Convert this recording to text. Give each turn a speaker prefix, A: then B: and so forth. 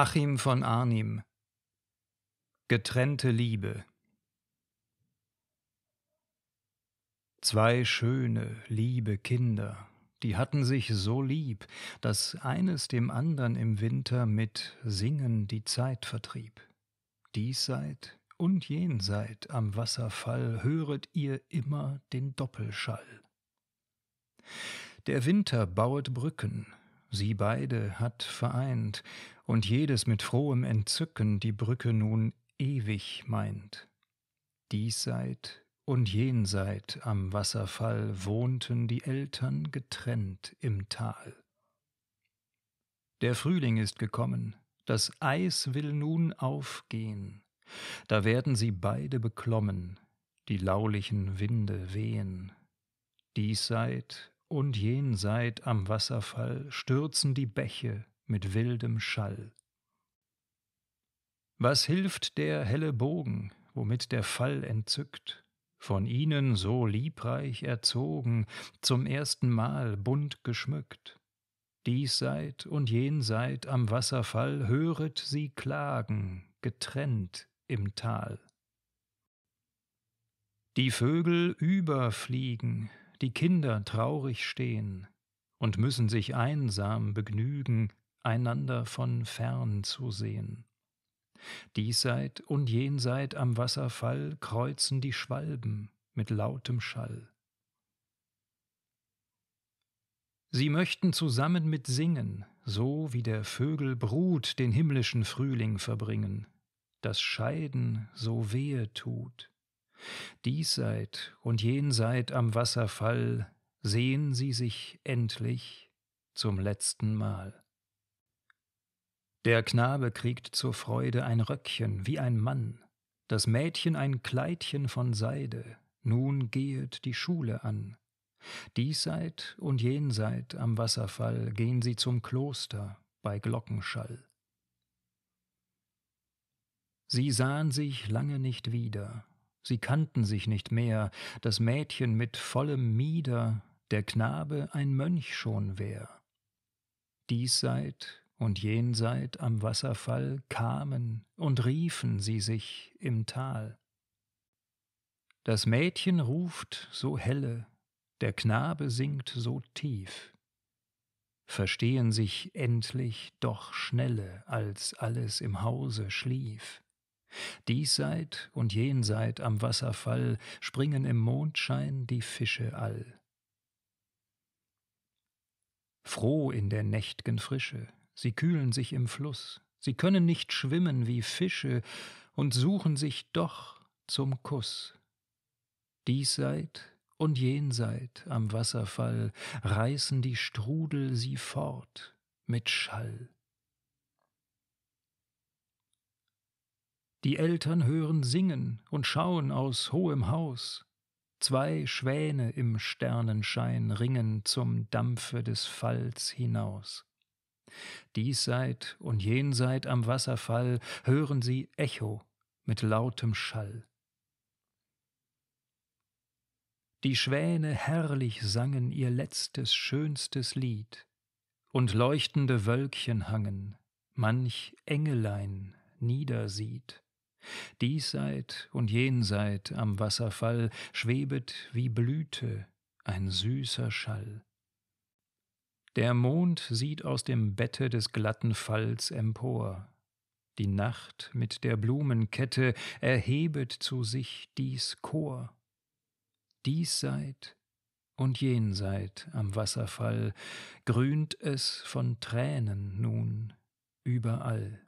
A: Achim von Arnim Getrennte Liebe Zwei schöne, liebe Kinder, die hatten sich so lieb, dass eines dem andern im Winter mit Singen die Zeit vertrieb. Diesseit und jenseit am Wasserfall höret ihr immer den Doppelschall. Der Winter bauet Brücken, sie beide hat vereint, und jedes mit frohem Entzücken die Brücke nun ewig meint. Diesseit und jenseit am Wasserfall wohnten die Eltern getrennt im Tal. Der Frühling ist gekommen, das Eis will nun aufgehen, da werden sie beide beklommen, die laulichen Winde wehen. Diesseit und jenseit am Wasserfall stürzen die Bäche mit wildem Schall. Was hilft der helle Bogen, womit der Fall entzückt, von ihnen so liebreich erzogen, zum ersten Mal bunt geschmückt? Diesseit und jenseit am Wasserfall höret sie klagen, getrennt im Tal. Die Vögel überfliegen, die Kinder traurig stehen und müssen sich einsam begnügen einander von fern zu sehen. Diesseit und jenseit am Wasserfall kreuzen die Schwalben mit lautem Schall. Sie möchten zusammen mit singen, so wie der Vögel Brut den himmlischen Frühling verbringen, das Scheiden so wehe tut. Diesseit und jenseit am Wasserfall sehen sie sich endlich zum letzten Mal. Der Knabe kriegt zur Freude ein Röckchen wie ein Mann, das Mädchen ein Kleidchen von Seide, nun gehet die Schule an. Diesseit und jenseit am Wasserfall gehn sie zum Kloster bei Glockenschall. Sie sahen sich lange nicht wieder, sie kannten sich nicht mehr, das Mädchen mit vollem Mieder, der Knabe ein Mönch schon wär. Diesseit und jenseit am Wasserfall kamen und riefen sie sich im Tal. Das Mädchen ruft so helle, der Knabe singt so tief, verstehen sich endlich doch schnelle, als alles im Hause schlief. Diesseit und jenseit am Wasserfall springen im Mondschein die Fische all. Froh in der nächt'gen Frische, Sie kühlen sich im Fluss, sie können nicht schwimmen wie Fische und suchen sich doch zum Kuss. Diesseit und jenseit am Wasserfall reißen die Strudel sie fort mit Schall. Die Eltern hören singen und schauen aus hohem Haus. Zwei Schwäne im Sternenschein ringen zum Dampfe des Falls hinaus. Diesseit und jenseit am Wasserfall hören sie Echo mit lautem Schall. Die Schwäne herrlich sangen ihr letztes, schönstes Lied, und leuchtende Wölkchen hangen, manch Engelein niedersieht. Diesseit und jenseit am Wasserfall schwebet wie Blüte ein süßer Schall. Der Mond sieht aus dem Bette des glatten Falls empor. Die Nacht mit der Blumenkette erhebet zu sich dies Chor. Diesseit und jenseit am Wasserfall grünt es von Tränen nun überall.